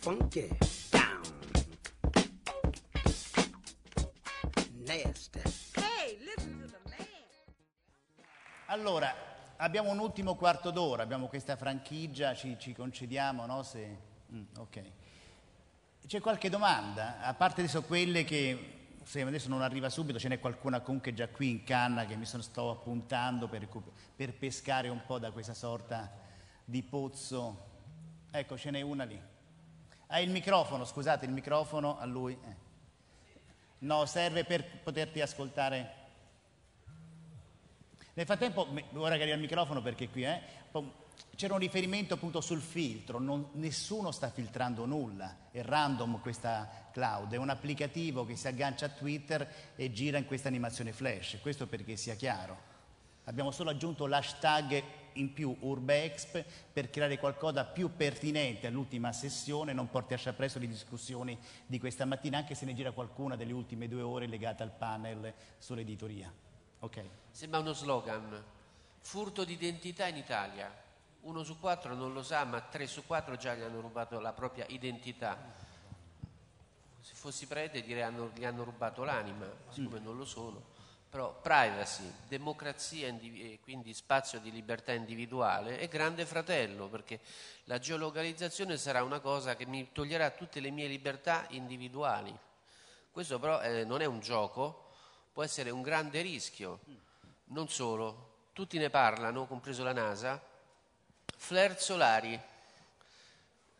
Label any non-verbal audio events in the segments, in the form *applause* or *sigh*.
Funky down. Nasty. Hey, listen to the man. Allora, abbiamo un ultimo quarto d'ora, abbiamo questa franchigia, ci, ci concediamo, no? Se... Mm, ok. C'è qualche domanda, a parte so quelle che se adesso non arriva subito ce n'è qualcuna comunque già qui in canna che mi sto appuntando per, per pescare un po' da questa sorta di pozzo. Ecco, ce n'è una lì. Ha ah, il microfono, scusate, il microfono a lui. Eh. No, serve per poterti ascoltare. Nel frattempo, ora che arriva il microfono perché qui, eh, c'era un riferimento appunto sul filtro, non, nessuno sta filtrando nulla, è random questa cloud, è un applicativo che si aggancia a Twitter e gira in questa animazione flash, questo perché sia chiaro. Abbiamo solo aggiunto l'hashtag in più Urbexp per creare qualcosa più pertinente all'ultima sessione, non porti a appresso le discussioni di questa mattina, anche se ne gira qualcuna delle ultime due ore legate al panel sull'editoria. Okay. Sembra uno slogan, furto d'identità in Italia uno su quattro non lo sa, ma tre su quattro già gli hanno rubato la propria identità. Se fossi prete direi che gli hanno rubato l'anima, siccome non lo sono. Però privacy, democrazia e quindi spazio di libertà individuale e grande fratello, perché la geolocalizzazione sarà una cosa che mi toglierà tutte le mie libertà individuali. Questo però eh, non è un gioco, può essere un grande rischio. Non solo, tutti ne parlano, compreso la NASA, Flair solari.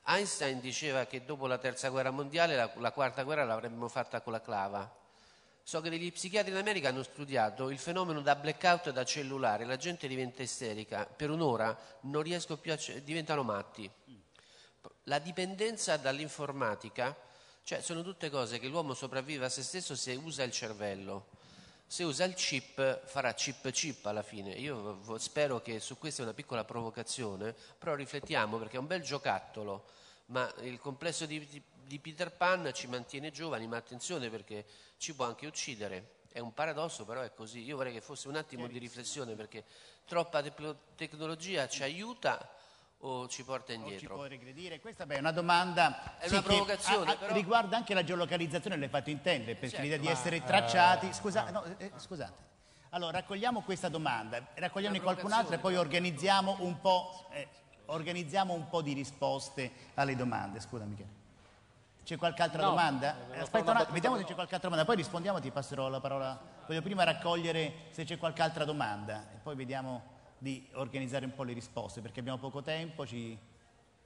Einstein diceva che dopo la terza guerra mondiale la, la quarta guerra l'avremmo fatta con la clava. So che degli psichiatri in America hanno studiato il fenomeno da blackout da cellulare, la gente diventa isterica, per un'ora non riesco più a... diventano matti. La dipendenza dall'informatica, cioè sono tutte cose che l'uomo sopravvive a se stesso se usa il cervello se usa il chip farà chip chip alla fine. Io spero che su questa è una piccola provocazione, però riflettiamo perché è un bel giocattolo, ma il complesso di, di, di Peter Pan ci mantiene giovani, ma attenzione perché ci può anche uccidere. È un paradosso, però è così. Io vorrei che fosse un attimo di riflessione perché troppa te- tecnologia ci aiuta, o ci porta indietro? O ci può regredire? Questa beh, è una domanda è sì, una provocazione, che, a, a, riguarda anche la geolocalizzazione, l'hai fatto intendere, perché certo, l'idea di essere eh, tracciati... scusa, no, eh, eh, scusate. Allora, raccogliamo questa domanda, raccogliamone qualcun'altra e poi organizziamo un, eh, organizziamo un, po', di risposte alle domande. Scusa Michele. C'è qualche altra no, domanda? Eh, Aspetta un attimo, vediamo se c'è qualche altra domanda, poi rispondiamo, ti passerò la parola. Voglio prima raccogliere se c'è qualche altra domanda e poi vediamo di organizzare un po' le risposte perché abbiamo poco tempo, ci,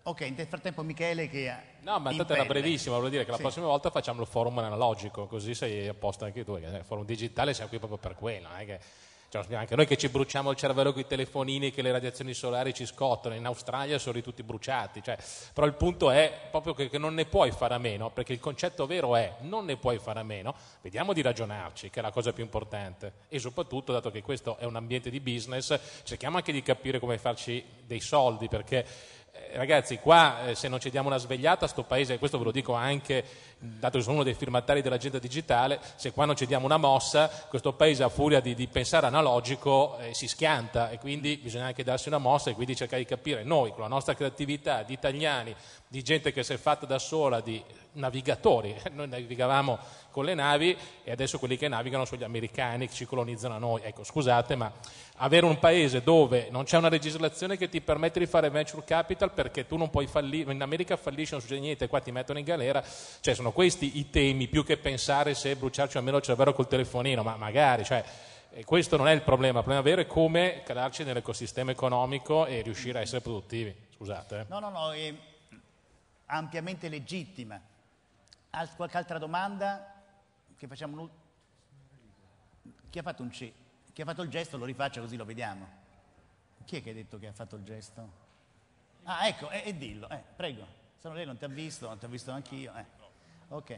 Ok, nel frattempo Michele che... No, ma intanto era brevissimo, volevo dire che la prossima volta facciamo il forum analogico, così sei apposta anche tu, il forum digitale siamo qui proprio per quello, eh, che cioè, anche noi che ci bruciamo il cervello con i telefonini che le radiazioni solari ci scottano, in Australia sono tutti bruciati, cioè, però il punto è proprio che, che, non ne puoi fare a meno, perché il concetto vero è non ne puoi fare a meno, vediamo di ragionarci, che è la cosa più importante e soprattutto, dato che questo è un ambiente di business, cerchiamo anche di capire come farci dei soldi, perché eh, ragazzi qua eh, se non ci diamo una svegliata, sto paese, questo ve lo dico anche dato che sono uno dei firmatari dell'agenda digitale, se qua non ci diamo una mossa, questo paese a furia di, di pensare analogico eh, si schianta e quindi bisogna anche darsi una mossa e quindi cercare di capire noi, con la nostra creatività di italiani, di gente che si è fatta da sola, di navigatori, *laughs* noi navigavamo con le navi e adesso quelli che navigano sono gli americani che ci colonizzano a noi. Ecco, scusate, ma avere un paese dove non c'è una legislazione che ti permette di fare venture capital perché tu non puoi fallire, in America fallisce, non succede niente, qua ti mettono in galera, cioè sono sono questi i temi, più che pensare se bruciarci almeno il cervello col telefonino, ma magari, cioè, eh, questo non è il problema, il problema vero è come calarci nell'ecosistema economico e riuscire a essere produttivi. Scusate. Eh. No, no, no, è ampiamente legittima. Al, qualche altra domanda? Che facciamo? Chi ha fatto un C? Chi ha fatto il gesto lo rifaccia così lo vediamo. Chi è che ha detto che ha fatto il gesto? Ah, ecco, e, eh, eh, dillo, eh, prego. Se no lei non ti ha visto, non ti ho visto anch'io. Eh. Ok.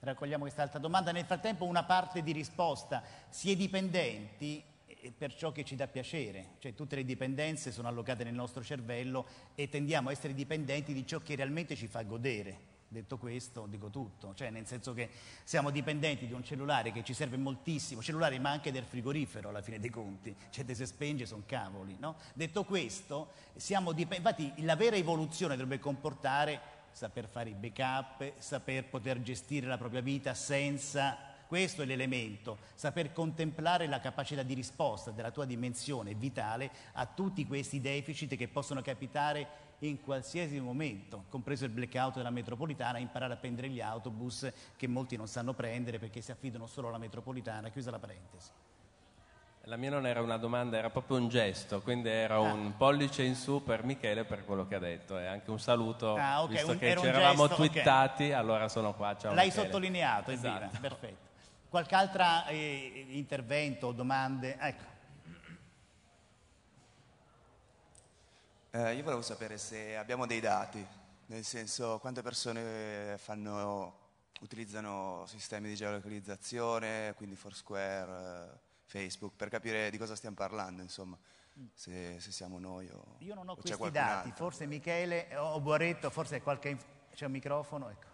Raccogliamo quest'altra domanda. Nel frattempo una parte di risposta. Si è dipendenti eh, per ciò che ci dà piacere, cioè tutte le dipendenze sono allocate nel nostro cervello e tendiamo a essere dipendenti di ciò che realmente ci fa godere. Detto questo, dico tutto, cioè nel senso che siamo dipendenti di un cellulare che ci serve moltissimo, cellulare ma anche del frigorifero alla fine dei conti, cioè se spenge sono cavoli, no? Detto questo, siamo dipendenti, infatti la vera evoluzione dovrebbe comportare saper fare i backup, saper poter gestire la propria vita senza... Questo è l'elemento, saper contemplare la capacità di risposta della tua dimensione vitale a tutti questi deficit che possono capitare in qualsiasi momento, compreso il blackout della metropolitana, imparare a prendere gli autobus che molti non sanno prendere perché si affidano solo alla metropolitana, chiusa la parentesi. La mia non era una domanda, era proprio un gesto, quindi era ah. un pollice in su per Michele per quello che ha detto e anche un saluto, ah, okay. visto un, che ci eravamo gesto, twittati, okay. allora sono qua, ciao L'hai Michele. sottolineato, esatto. Infine. perfetto. Qualche altro eh, intervento, domande? Ecco. Eh, io volevo sapere se abbiamo dei dati, nel senso quante persone fanno, utilizzano sistemi di geolocalizzazione, quindi Foursquare... Eh, Facebook, per capire di cosa stiamo parlando, insomma. Mm. Se, se siamo noi o Io non ho questi dati, altro. forse Michele o Boretto, forse qualche, c'è un microfono, ecco.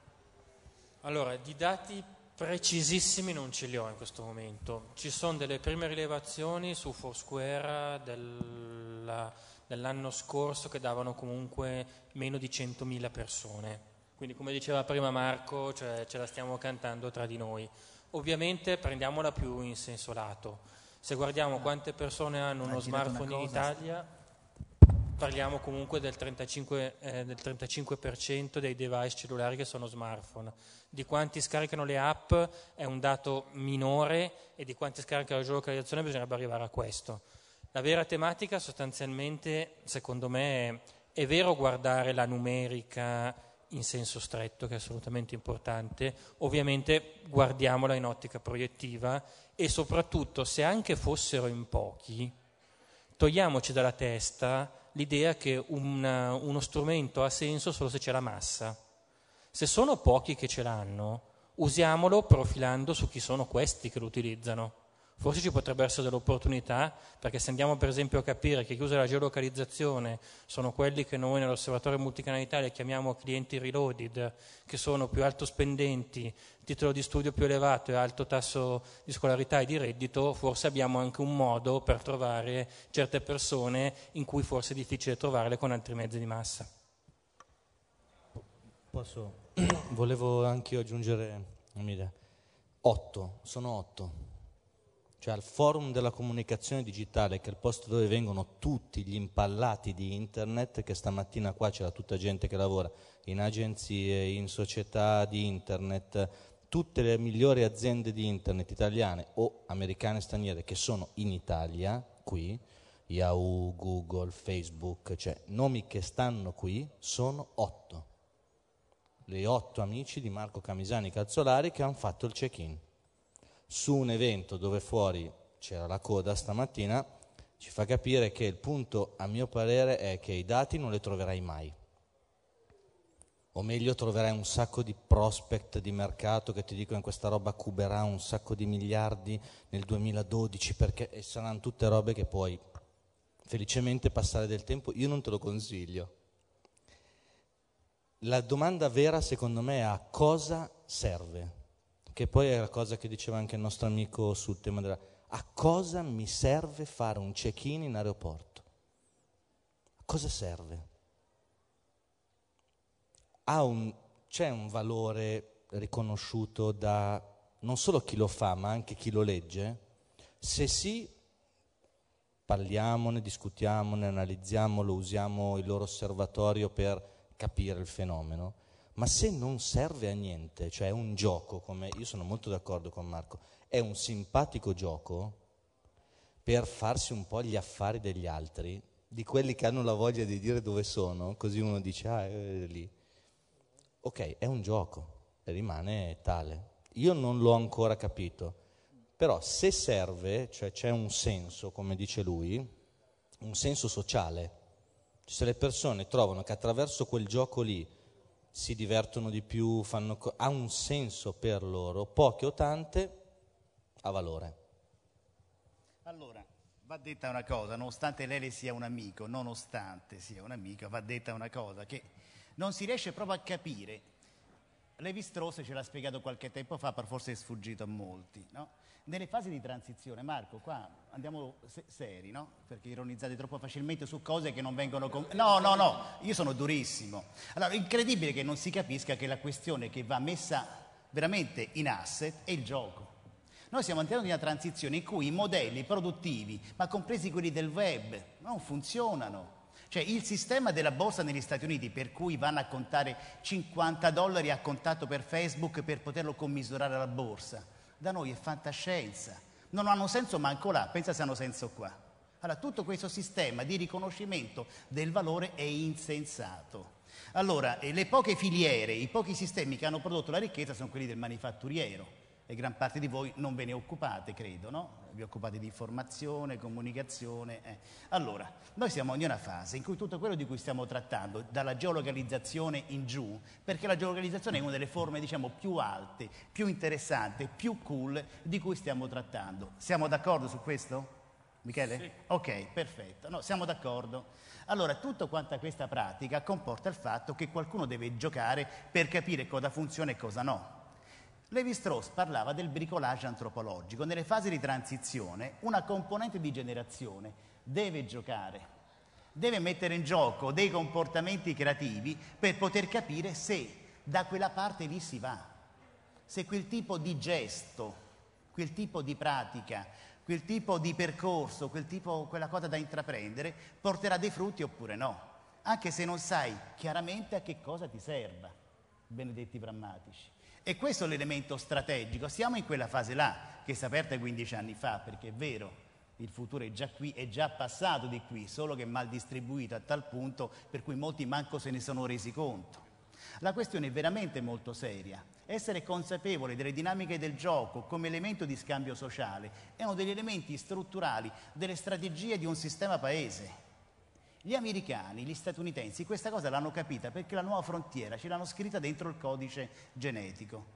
Allora, di dati precisissimi non ce li ho in questo momento. Ci sono delle prime rilevazioni su Foursquare del, dell'anno scorso che davano comunque meno di 100.000 persone. Quindi come diceva prima Marco, cioè, ce la stiamo cantando tra di noi. Ovviamente prendiamola più in senso lato. Se guardiamo ah. quante persone hanno uno smartphone in Italia, parliamo comunque del 35%, eh, del 35% dei device cellulari che sono smartphone. Di quanti scaricano le app è un dato minore e di quanti scaricano la geolocalizzazione bisognerebbe arrivare a questo. La vera tematica sostanzialmente, secondo me, è, è vero guardare la numerica, in senso stretto, che è assolutamente importante, ovviamente guardiamola in ottica proiettiva e soprattutto se anche fossero in pochi, togliamoci dalla testa l'idea che una, uno strumento ha senso solo se c'è la massa. Se sono pochi che ce l'hanno, usiamolo profilando su chi sono questi che lo utilizzano Forse ci potrebbero essere delle opportunità, perché se andiamo per esempio a capire che chi usa la geolocalizzazione sono quelli che noi nell'osservatorio multicanalità chiamiamo clienti reloaded, che sono più alto spendenti, titolo di studio più elevato e alto tasso di scolarità e di reddito, forse abbiamo anche un modo per trovare certe persone in cui forse è difficile trovarle con altri mezzi di massa. Posso? *clears throat* Volevo anche io aggiungere un'idea. Otto, sono otto cioè al forum della comunicazione digitale, che è il posto dove vengono tutti gli impallati di internet, che stamattina qua c'era tutta gente che lavora in agenzie, in società di internet, tutte le migliori aziende di internet italiane o americane e straniere che sono in Italia, qui, Yahoo, Google, Facebook, cioè nomi che stanno qui, sono otto. Le otto amici di Marco Camisani Calzolari che hanno fatto il check-in su un evento dove fuori c'era la coda stamattina, ci fa capire che il punto, a mio parere, è che i dati non li troverai mai. O meglio, troverai un sacco di prospect di mercato che ti dicono che questa roba cuberà un sacco di miliardi nel 2012 perché e saranno tutte robe che puoi felicemente passare del tempo. Io non te lo consiglio. La domanda vera, secondo me, è a cosa serve che poi è la cosa che diceva anche il nostro amico sul tema della... A cosa mi serve fare un check-in in aeroporto? A cosa serve? Un, c'è un valore riconosciuto da non solo chi lo fa, ma anche chi lo legge? Se sì, parliamone, discutiamone, analizziamolo, usiamo il loro osservatorio per capire il fenomeno ma se non serve a niente, cioè è un gioco, come io sono molto d'accordo con Marco, è un simpatico gioco per farsi un po' gli affari degli altri, di quelli che hanno la voglia di dire dove sono, così uno dice ah, è eh, eh, lì. Ok, è un gioco, rimane tale. Io non l'ho ancora capito, però se serve, cioè c'è un senso, come dice lui, un senso sociale, se le persone trovano che attraverso quel gioco lì si divertono di più, fanno, ha un senso per loro, poche o tante, ha valore. Allora, va detta una cosa, nonostante lei sia un amico, nonostante sia un amico, va detta una cosa che non si riesce proprio a capire Levi-Strauss ce l'ha spiegato qualche tempo fa, per forse è sfuggito a molti. No? Nelle fasi di transizione, Marco, qua andiamo se seri, no? perché ironizzate troppo facilmente su cose che non vengono... no, no, no, io sono durissimo. Allora, è incredibile che non si capisca che la questione che va messa veramente in asset è il gioco. Noi siamo all'interno in una transizione in cui i modelli produttivi, ma compresi quelli del web, non funzionano. Cioè il sistema della borsa negli Stati Uniti per cui vanno a contare 50 dollari a contatto per Facebook per poterlo commisurare alla borsa, da noi è fantascienza. Non hanno senso manco là, pensa se hanno senso qua. Allora tutto questo sistema di riconoscimento del valore è insensato. Allora, eh, le poche filiere, i pochi sistemi che hanno prodotto la ricchezza sono quelli del manifatturiero e gran parte di voi non ve ne occupate, credo, no? vi occupate di formazione, comunicazione. Eh. Allora, noi siamo in una fase in cui tutto quello di cui stiamo trattando, dalla geolocalizzazione in giù, perché la geolocalizzazione è una delle forme diciamo, più alte, più interessanti, più cool di cui stiamo trattando. Siamo d'accordo su questo? Michele? Sì. Ok, perfetto. No, siamo d'accordo. Allora, tutta quanta questa pratica comporta il fatto che qualcuno deve giocare per capire cosa funziona e cosa no. Levi-Strauss parlava del bricolage antropologico. Nelle fasi di transizione una componente di generazione deve giocare, deve mettere in gioco dei comportamenti creativi per poter capire se da quella parte lì si va, se quel tipo di gesto, quel tipo di pratica, quel tipo di percorso, quel tipo, quella cosa da intraprendere porterà dei frutti oppure no, anche se non sai chiaramente a che cosa ti serva, benedetti drammatici. E questo è l'elemento strategico. Siamo in quella fase là, che si è aperta 15 anni fa, perché è vero, il futuro è già qui, è già passato di qui, solo che è mal distribuito a tal punto per cui molti manco se ne sono resi conto. La questione è veramente molto seria. Essere consapevole delle dinamiche del gioco come elemento di scambio sociale è uno degli elementi strutturali delle strategie di un sistema paese. Gli americani, gli statunitensi questa cosa l'hanno capita perché la nuova frontiera ce l'hanno scritta dentro il codice genetico.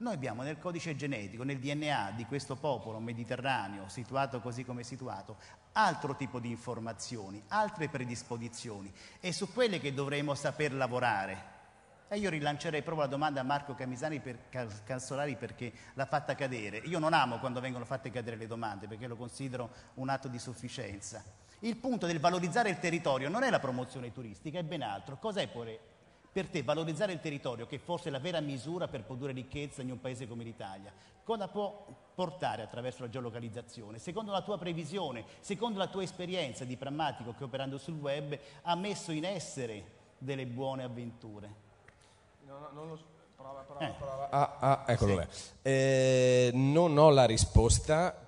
Noi abbiamo nel codice genetico, nel DNA di questo popolo mediterraneo, situato così come è situato, altro tipo di informazioni, altre predisposizioni e su quelle che dovremo saper lavorare. E io rilancerei proprio la domanda a Marco Camisani per Cansolari perché l'ha fatta cadere. Io non amo quando vengono fatte cadere le domande perché lo considero un atto di sufficienza. Il punto del valorizzare il territorio non è la promozione turistica, è ben altro. Cos'è per te valorizzare il territorio, che forse è la vera misura per produrre ricchezza in un paese come l'Italia? Cosa può portare attraverso la geolocalizzazione? Secondo la tua previsione, secondo la tua esperienza di prammatico che operando sul web ha messo in essere delle buone avventure? No, no, non lo so. Prova, prova, eh. prova. Ah, ah, eccolo sì. eh, non ho la risposta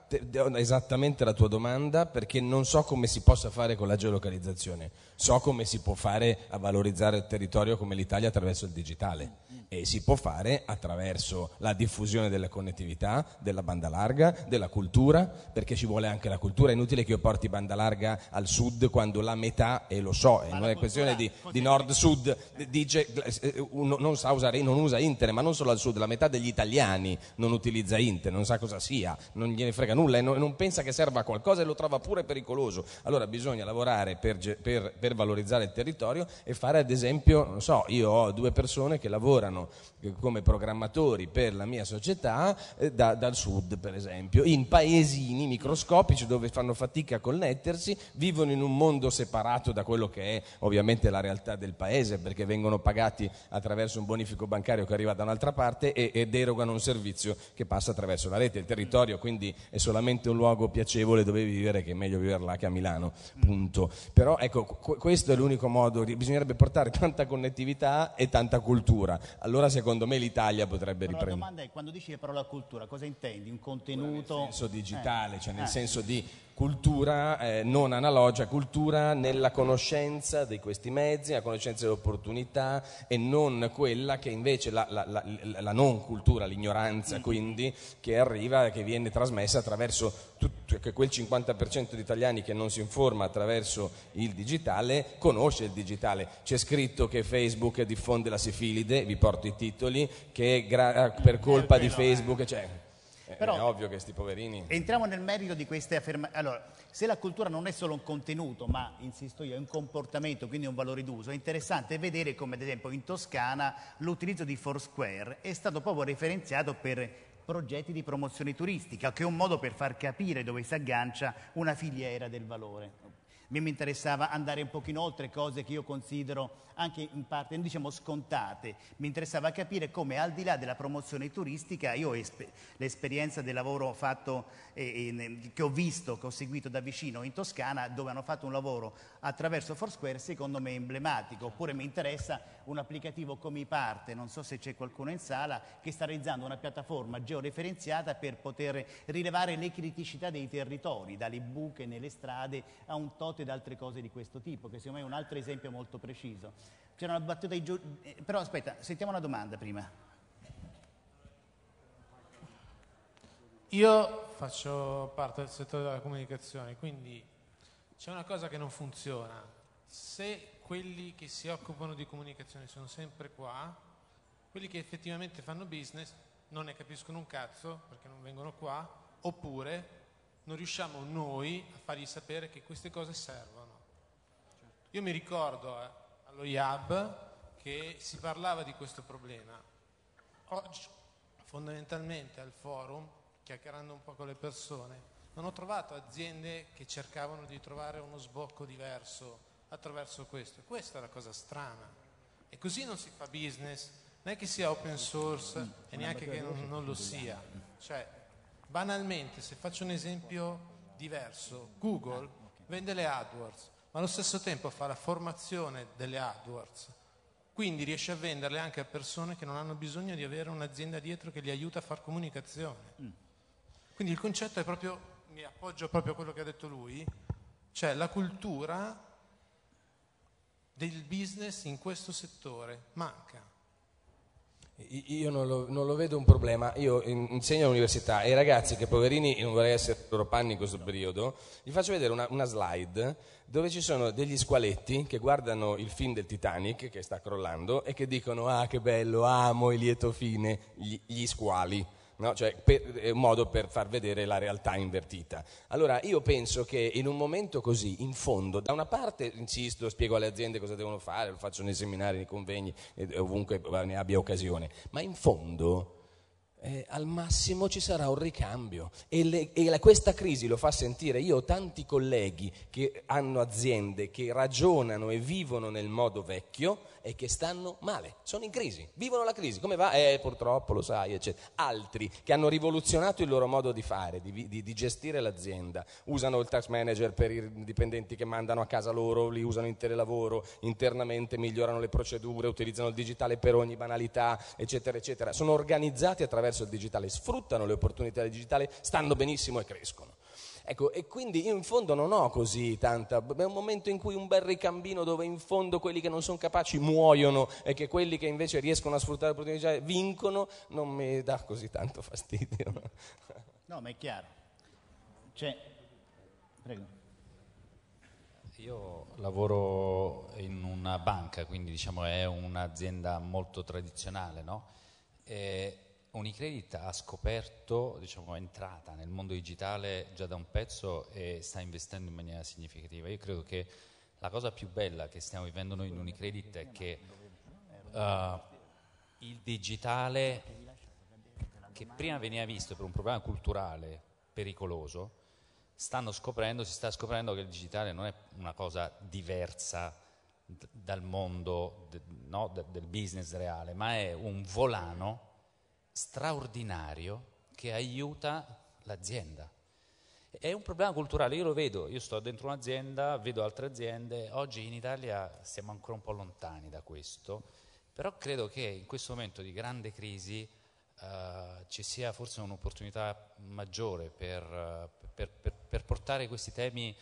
esattamente la tua domanda perché non so come si possa fare con la geolocalizzazione, so come si può fare a valorizzare il territorio come l'Italia attraverso il digitale e si può fare attraverso la diffusione della connettività, della banda larga, della cultura, perché ci vuole anche la cultura, è inutile che io porti banda larga al sud quando la metà, e lo so, è una questione di, di nord-sud, dice, eh, non, sa usare, non usa internet, ma non solo al sud, la metà degli italiani non utilizza internet, non sa cosa sia, non gliene frega nulla e non, non pensa che serva a qualcosa e lo trova pure pericoloso. Allora bisogna lavorare per, per, per valorizzare il territorio e fare ad esempio, non so, io ho due persone che lavorano eh, come programmatori per la mia società eh, da, dal sud per esempio, in paesini microscopici dove fanno fatica a connettersi, vivono in un mondo separato da quello che è ovviamente la realtà del paese perché vengono pagati attraverso un bonifico bancario che arriva da un'altra parte e, e derogano un servizio che passa attraverso la rete, il territorio quindi è solo solamente un luogo piacevole dove vivere, che è meglio vivere là che a Milano, punto. Però ecco, questo è l'unico modo, bisognerebbe portare tanta connettività e tanta cultura, allora secondo me l'Italia potrebbe Però riprendere. La domanda è, quando dici la parola cultura, cosa intendi? Un contenuto? Nel senso digitale, eh. cioè nel eh. senso di cultura eh, non analogica, cultura nella conoscenza di questi mezzi, la conoscenza delle opportunità e non quella che invece la, la, la, la non cultura, l'ignoranza mm. quindi, che arriva, e che viene trasmessa attraverso tutto, quel 50% di italiani che non si informa attraverso il digitale conosce il digitale. C'è scritto che Facebook diffonde la sifilide, vi porto i titoli, che gra- per eh, colpa di eh. Facebook... Cioè, eh, Però, è ovvio che sti poverini... Entriamo nel merito di queste affermazioni. Allora, se la cultura non è solo un contenuto, ma, insisto io, è un comportamento, quindi un valore d'uso, è interessante vedere come, ad esempio, in Toscana l'utilizzo di Foursquare è stato proprio referenziato per progetti di promozione turistica, che è un modo per far capire dove si aggancia una filiera del valore. A me mi interessava andare un pochino oltre cose che io considero anche in parte diciamo scontate. Mi interessava capire come al di là della promozione turistica, io ho l'esperienza del lavoro fatto, eh, che ho visto, che ho seguito da vicino in Toscana, dove hanno fatto un lavoro attraverso Foursquare, secondo me emblematico, oppure mi interessa un applicativo come parte, non so se c'è qualcuno in sala, che sta realizzando una piattaforma georeferenziata per poter rilevare le criticità dei territori, dalle buche nelle strade a un tot ed altre cose di questo tipo, che secondo me è un altro esempio molto preciso. C'era una battuta di giù. Eh, però aspetta, sentiamo una domanda prima. Io faccio parte del settore della comunicazione, quindi c'è una cosa che non funziona. Se quelli che si occupano di comunicazione sono sempre qua, quelli che effettivamente fanno business non ne capiscono un cazzo perché non vengono qua, oppure non riusciamo noi a fargli sapere che queste cose servono. Io mi ricordo, eh, lo IAB che si parlava di questo problema. Oggi fondamentalmente al forum, chiacchierando un po' con le persone, non ho trovato aziende che cercavano di trovare uno sbocco diverso attraverso questo. Questa è la cosa strana. E così non si fa business, non è che sia open source mm. e neanche che non, non lo sia. Cioè, banalmente, se faccio un esempio diverso, Google ah, vende le AdWords, ma allo stesso tempo fa la formazione delle AdWords, quindi riesce a venderle anche a persone che non hanno bisogno di avere un'azienda dietro che li aiuta a fare comunicazione. Mm. Quindi il concetto è proprio, mi appoggio proprio a quello che ha detto lui, cioè la cultura del business in questo settore manca. Io non lo, non lo, vedo un problema, io insegno all'università e ai ragazzi che poverini, non vorrei essere loro panni in questo periodo, gli faccio vedere una, una, slide dove ci sono degli squaletti che guardano il film del Titanic che sta crollando e che dicono ah che bello, amo il lieto fine, gli, gli squali no? cioè, per, è un modo per far vedere la realtà invertita. Allora io penso che in un momento così, in fondo, da una parte, insisto, spiego alle aziende cosa devono fare, lo faccio nei seminari, nei convegni, ovunque ne abbia occasione, ma in fondo... Eh, al massimo ci sarà un ricambio e, le, e la, questa crisi lo fa sentire. Io ho tanti colleghi che hanno aziende che ragionano e vivono nel modo vecchio è che stanno male, sono in crisi, vivono la crisi. Come va? Eh, purtroppo lo sai, eccetera. Altri che hanno rivoluzionato il loro modo di fare, di, di, di gestire l'azienda, usano il tax manager per i dipendenti che mandano a casa loro, li usano in telelavoro, internamente migliorano le procedure, utilizzano il digitale per ogni banalità, eccetera, eccetera. Sono organizzati attraverso il digitale, sfruttano le opportunità del digitale, stanno benissimo e crescono. Ecco, e quindi io in fondo non ho così tanta, è un momento in cui un bel ricambino dove in fondo quelli che non sono capaci muoiono e che quelli che invece riescono a sfruttare l'opportunità vincono, non mi dà così tanto fastidio. No, ma è chiaro. Cioè, prego. Io lavoro in una banca, quindi diciamo è un'azienda molto tradizionale, no? E Unicredit ha scoperto, diciamo, è entrata nel mondo digitale già da un pezzo e sta investendo in maniera significativa. Io credo che la cosa più bella che stiamo vivendo noi in Unicredit è che uh, il digitale, che prima veniva visto per un problema culturale pericoloso, stanno scoprendo, si sta scoprendo che il digitale non è una cosa diversa dal mondo no, del business reale, ma è un volano straordinario che aiuta l'azienda. È un problema culturale, io lo vedo, io sto dentro un'azienda, vedo altre aziende, oggi in Italia siamo ancora un po' lontani da questo, però credo che in questo momento di grande crisi eh, ci sia forse un'opportunità maggiore per, eh, per, per, per portare questi temi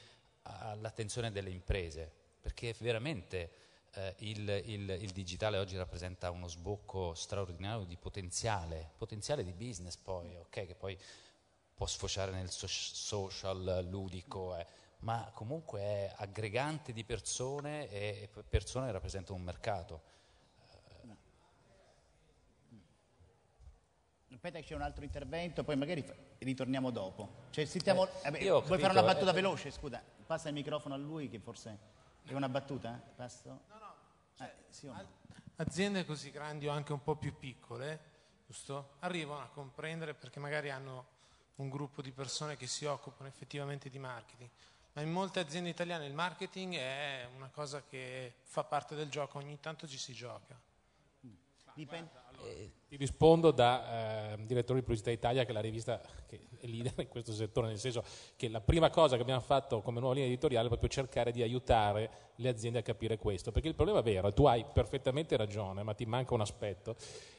all'attenzione delle imprese, perché veramente eh, il, il, il, digitale oggi rappresenta uno sbocco straordinario di potenziale, potenziale di business poi, ok, che poi può sfociare nel so- social ludico, eh, ma comunque è aggregante di persone e, persone rappresentano un mercato. Eh. Aspetta c'è un altro intervento, poi magari ritorniamo dopo. Cioè, sentiamo, eh, vabbè, vuoi capito, fare una battuta eh, veloce? Scusa, passa il microfono a lui che forse... È una battuta? Eh, passo. No, no. Cioè, eh, sì no? Aziende così grandi o anche un po' più piccole, giusto? Arrivano a comprendere perché magari hanno un gruppo di persone che si occupano effettivamente di marketing. Ma in molte aziende italiane il marketing è una cosa che fa parte del gioco, ogni tanto ci si gioca. Mm. Dipende. Guarda, allora. eh. Ti rispondo da eh, direttore di Pubblicità Italia, che è la rivista che è leader in questo settore, nel senso che la prima cosa che abbiamo fatto come nuova linea editoriale è proprio cercare di aiutare le aziende a capire questo, perché il problema vero, tu hai perfettamente ragione, ma ti manca un aspetto,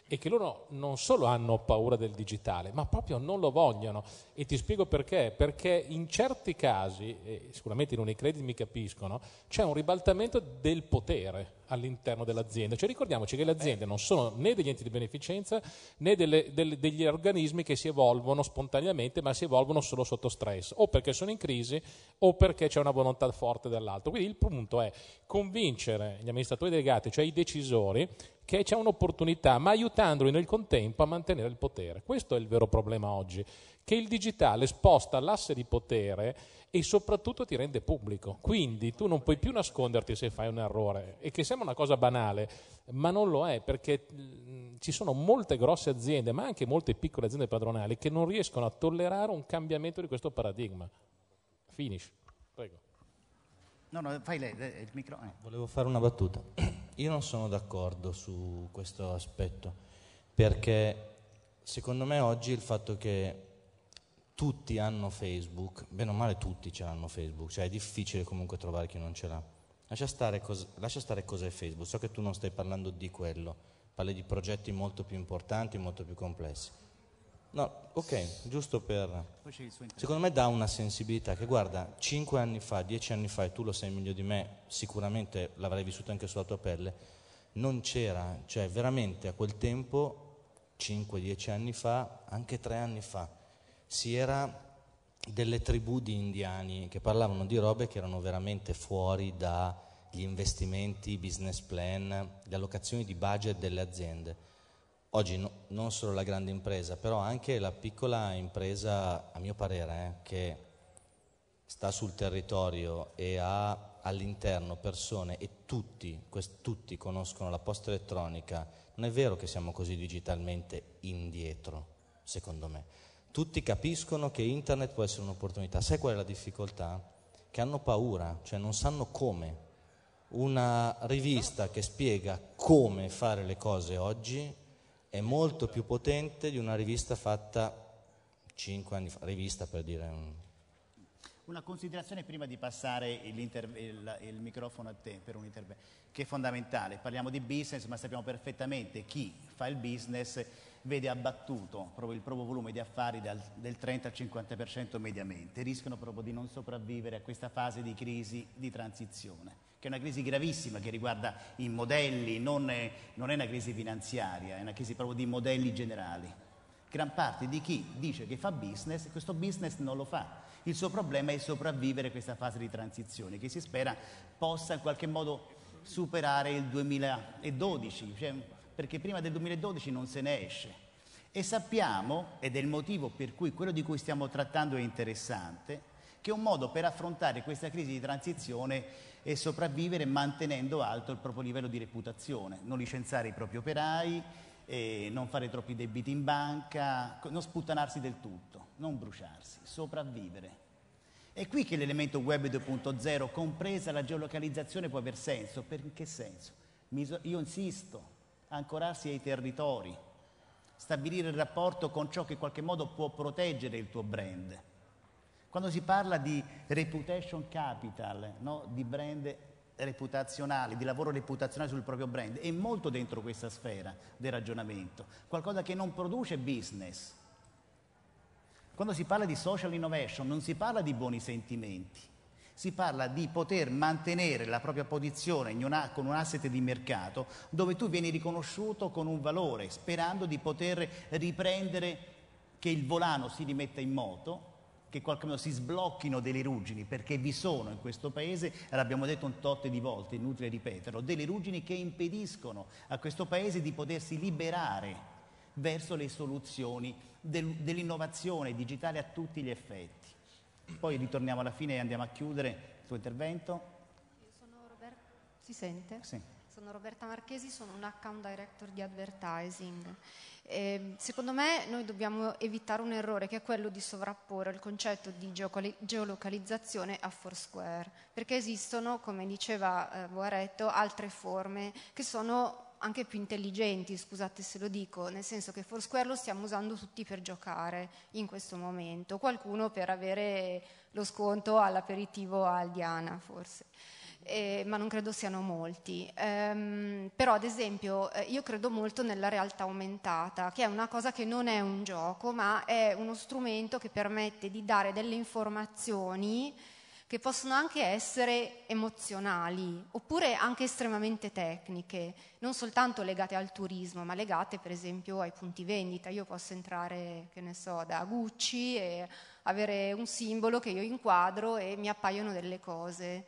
è che loro non solo hanno paura del digitale, ma proprio non lo vogliono. E ti spiego perché, perché in certi casi, e sicuramente in Unicredit mi capiscono, c'è un ribaltamento del potere all'interno dell'azienda. Cioè ricordiamoci che le aziende non sono né degli enti di beneficenza, scienza, né delle, delle, degli organismi che si evolvono spontaneamente, ma si evolvono solo sotto stress, o perché sono in crisi o perché c'è una volontà forte dall'alto. Quindi il punto è convincere gli amministratori delegati, cioè i decisori, che c'è un'opportunità, ma aiutandoli nel contempo a mantenere il potere. Questo è il vero problema oggi, che il digitale sposta l'asse di potere e soprattutto ti rende pubblico. Quindi tu non puoi più nasconderti se fai un errore, e che sembra una cosa banale, ma non lo è, perché ci sono molte grosse aziende, ma anche molte piccole aziende padronali, che non riescono a tollerare un cambiamento di questo paradigma. Finish. Prego. No, no, fai lei, il microfono. Eh. Volevo fare una battuta. *clears throat* Io non sono d'accordo su questo aspetto, perché secondo me oggi il fatto che tutti hanno Facebook, bene o male tutti ce l'hanno Facebook, cioè è difficile comunque trovare chi non ce l'ha. Lascia stare, cos- lascia stare cos'è Facebook, so che tu non stai parlando di quello, parli di progetti molto più importanti, molto più complessi. No, ok, giusto per... Secondo me dà una sensibilità che guarda, 5 anni fa, 10 anni fa, e tu lo sai meglio di me, sicuramente l'avrai vissuto anche sulla tua pelle, non c'era, cioè veramente a quel tempo, 5-10 anni fa, anche 3 anni fa, si era delle tribù di indiani che parlavano di robe che erano veramente fuori dagli investimenti, business plan, le allocazioni di budget delle aziende Oggi no, non solo la grande impresa, però anche la piccola impresa, a mio parere, eh, che sta sul territorio e ha all'interno persone e tutti, quest, tutti conoscono la posta elettronica, non è vero che siamo così digitalmente indietro, secondo me. Tutti capiscono che internet può essere un'opportunità. Sai qual è la difficoltà? Che hanno paura, cioè non sanno come. Una rivista che spiega come fare le cose oggi è molto più potente di una rivista fatta 5 anni fa, rivista per dire. Un... Una considerazione prima di passare il, il microfono a te per un intervento, che è fondamentale. Parliamo di business, ma sappiamo perfettamente chi fa il business vede abbattuto proprio il proprio volume di affari dal, del 30 al 50% mediamente, rischiano proprio di non sopravvivere a questa fase di crisi di transizione che è una crisi gravissima che riguarda i modelli, non è, non è una crisi finanziaria, è una crisi proprio di modelli generali. Gran parte di chi dice che fa business, questo business non lo fa. Il suo problema è sopravvivere a questa fase di transizione che si spera possa in qualche modo superare il 2012, cioè, perché prima del 2012 non se ne esce. E sappiamo, ed è il motivo per cui quello di cui stiamo trattando è interessante, che un modo per affrontare questa crisi di transizione e sopravvivere mantenendo alto il proprio livello di reputazione, non licenziare i propri operai, eh, non fare troppi debiti in banca, non sputtanarsi del tutto, non bruciarsi, sopravvivere. È qui che l'elemento web 2.0, compresa la geolocalizzazione, può aver senso. Per in che senso? Io insisto, ancorarsi ai territori, stabilire il rapporto con ciò che in qualche modo può proteggere il tuo brand. Quando si parla di reputation capital, no? di brand reputazionale, di lavoro reputazionale sul proprio brand, è molto dentro questa sfera del ragionamento, qualcosa che non produce business. Quando si parla di social innovation non si parla di buoni sentimenti, si parla di poter mantenere la propria posizione una, con un asset di mercato dove tu vieni riconosciuto con un valore, sperando di poter riprendere che il volano si rimetta in moto che qualche modo si sblocchino delle ruggini, perché vi sono in questo paese, l'abbiamo detto un tot di volte, inutile ripeterlo, delle ruggini che impediscono a questo paese di potersi liberare verso le soluzioni del, dell'innovazione digitale a tutti gli effetti. Poi ritorniamo alla fine e andiamo a chiudere il tuo intervento. Io sono Roberto, si sente? Sì sono Roberta Marchesi, sono un account director di advertising. E secondo me noi dobbiamo evitare un errore che è quello di sovrapporre il concetto di geolocalizzazione a Foursquare, perché esistono, come diceva eh, Boaretto, altre forme che sono anche più intelligenti, scusate se lo dico, nel senso che Foursquare lo stiamo usando tutti per giocare in questo momento, qualcuno per avere lo sconto all'aperitivo a Aldiana forse eh, ma non credo siano molti. Ehm, però ad esempio eh, io credo molto nella realtà aumentata, che è una cosa che non è un gioco, ma è uno strumento che permette di dare delle informazioni che possono anche essere emozionali oppure anche estremamente tecniche, non soltanto legate al turismo, ma legate per esempio ai punti vendita. Io posso entrare, che ne so, da Gucci e avere un simbolo che io inquadro e mi appaiono delle cose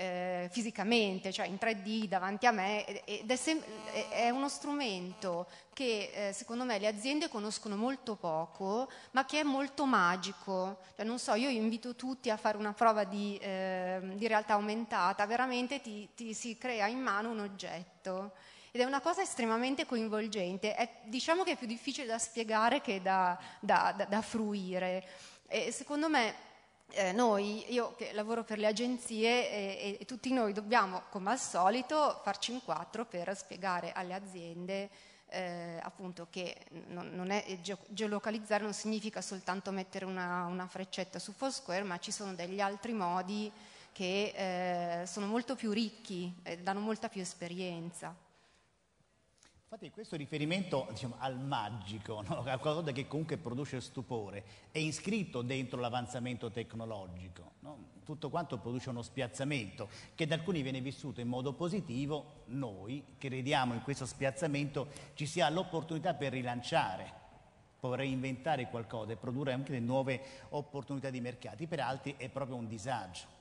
eh, fisicamente, cioè in 3D davanti a me, ed è, sem- è uno strumento che eh, secondo me le aziende conoscono molto poco, ma che è molto magico. Cioè, non so, io invito tutti a fare una prova di, eh, di realtà aumentata, veramente ti, ti si crea in mano un oggetto ed è una cosa estremamente coinvolgente, è, diciamo che è più difficile da spiegare che da, da, da, da fruire. E secondo me eh, noi, io che lavoro per le agenzie eh, e, e, tutti noi dobbiamo, come al solito, farci in quattro per spiegare alle aziende eh, appunto che non, non è, eh, ge geolocalizzare non significa soltanto mettere una, una, freccetta su Foursquare, ma ci sono degli altri modi che eh, sono molto più ricchi e danno molta più esperienza. Infatti questo riferimento diciamo, al magico, no? a qualcosa che comunque produce stupore, è iscritto dentro l'avanzamento tecnologico. No? Tutto quanto produce uno spiazzamento che da alcuni viene vissuto in modo positivo, noi crediamo in questo spiazzamento ci sia l'opportunità per rilanciare, per reinventare qualcosa e produrre anche nuove opportunità di mercati, per altri è proprio un disagio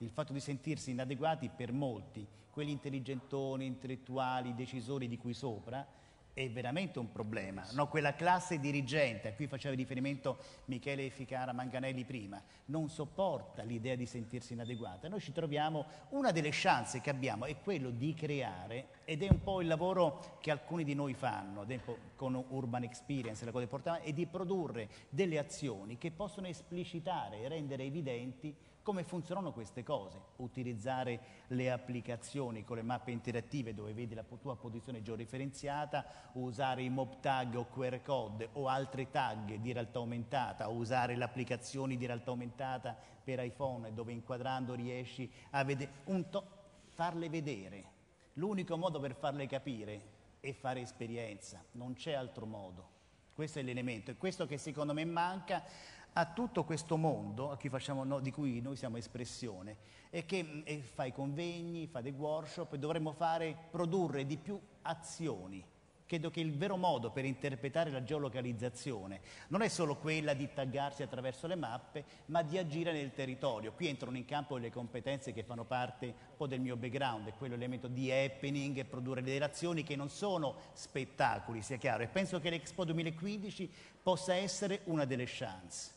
il fatto di sentirsi inadeguati per molti, quegli intelligentoni, intellettuali, decisori di qui sopra, è veramente un problema. No? Quella classe dirigente a cui faceva riferimento Michele Ficara Manganelli prima non sopporta l'idea di sentirsi inadeguata. Noi ci troviamo, una delle chance che abbiamo è quello di creare, ed è un po' il lavoro che alcuni di noi fanno, ad esempio con Urban Experience, la cosa importante, è di produrre delle azioni che possono esplicitare e rendere evidenti come funzionano queste cose? Utilizzare le applicazioni con le mappe interattive dove vedi la tua posizione georeferenziata, usare i mob tag o QR code o altri tag di realtà aumentata, usare le applicazioni di realtà aumentata per iPhone dove inquadrando riesci a vedere, farle vedere. L'unico modo per farle capire è fare esperienza, non c'è altro modo. Questo è l'elemento e questo che secondo me manca a tutto questo mondo facciamo, no, di cui noi siamo espressione mm, e che e fa i convegni, fa dei workshop e dovremmo fare, produrre di più azioni. Credo che il vero modo per interpretare la geolocalizzazione non è solo quella di taggarsi attraverso le mappe, ma di agire nel territorio. Qui entrano in campo le competenze che fanno parte un po' del mio background, è quello elemento di happening, produrre delle azioni che non sono spettacoli, sia chiaro. E penso che l'Expo 2015 possa essere una delle chance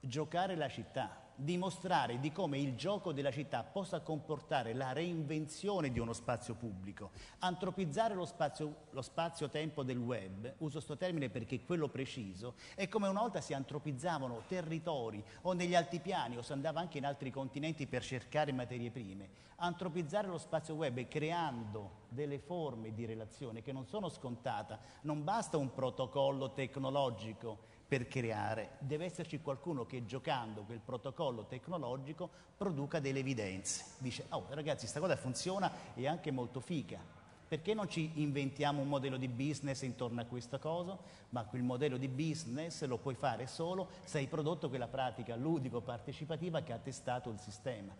giocare la città, dimostrare di come il gioco della città possa comportare la reinvenzione di uno spazio pubblico, antropizzare lo spazio-tempo spazio del web, uso questo termine perché è quello preciso, è come una volta si antropizzavano territori o negli altipiani o si andava anche in altri continenti per cercare materie prime, antropizzare lo spazio web creando delle forme di relazione che non sono scontate, non basta un protocollo tecnologico, per creare, deve esserci qualcuno che giocando quel protocollo tecnologico produca delle evidenze. Dice, oh ragazzi, questa cosa funziona e è anche molto fica. perché non ci inventiamo un modello di business intorno a questa cosa? Ma quel modello di business lo puoi fare solo se hai prodotto quella pratica ludico-partecipativa che ha testato il sistema.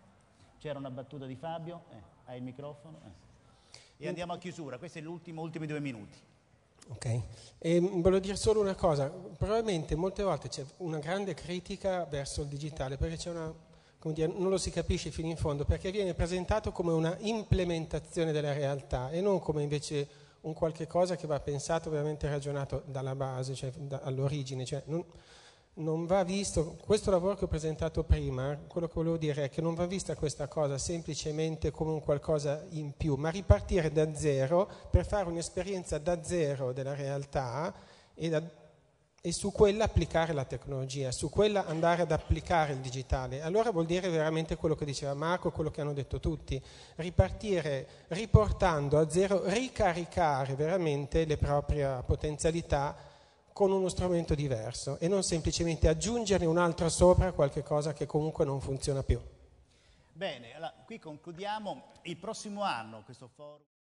C'era una battuta di Fabio? Eh, hai il microfono? Eh. E mm. andiamo a chiusura, questi sono gli ultimi due minuti. Ok? E ehm, voglio dire solo una cosa, probabilmente molte volte c'è una grande critica verso il digitale perché c'è una, come dire, non lo si capisce fino in fondo, perché viene presentato come una implementazione della realtà e non come invece un qualche cosa che va pensato veramente ragionato dalla base, cioè da, all'origine. Cioè non, non va visto, questo lavoro che ho presentato prima, quello che volevo dire è che non va vista questa cosa semplicemente come un qualcosa in più, ma ripartire da zero per fare un'esperienza da zero della realtà e, da, e su quella applicare la tecnologia, su quella andare ad applicare il digitale. Allora vuol dire veramente quello che diceva Marco, quello che hanno detto tutti, ripartire riportando a zero, ricaricare veramente le proprie potenzialità con uno strumento diverso e non semplicemente aggiungerne un'altra sopra qualche cosa che comunque non funziona più. Bene, allora qui concludiamo il prossimo anno questo forum.